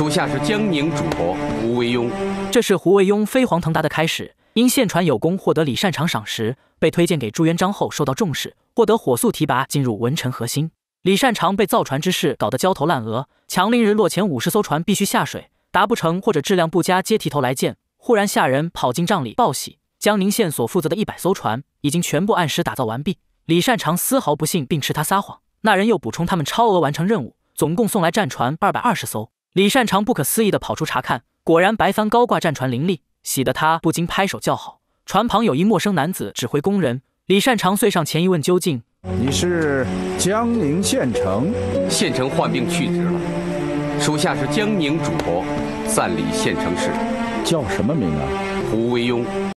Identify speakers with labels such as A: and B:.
A: 属下是江宁主簿胡惟庸，这是胡惟庸飞黄腾达的开始。因献船有功，获得李善长赏识，被推荐给朱元璋后受到重视，获得火速提拔，进入文臣核心。李善长被造船之事搞得焦头烂额，强令日落前五十艘船必须下水，达不成或者质量不佳皆提头来见。忽然下人跑进帐里报喜，江宁县所负责的一百艘船已经全部按时打造完毕。李善长丝毫不信，并斥他撒谎。那人又补充，他们超额完成任务，总共送来战船二百二十艘。李善长不可思议地跑出查看，果然白帆高挂，战船林立，喜得他不禁拍手叫好。船旁有一陌生男子指挥工人，李善长遂上前一问究竟：“
B: 你是江宁县城？县城患病去职了，属下是江宁主簿，暂理县城事，叫什么名啊？”“胡惟庸。”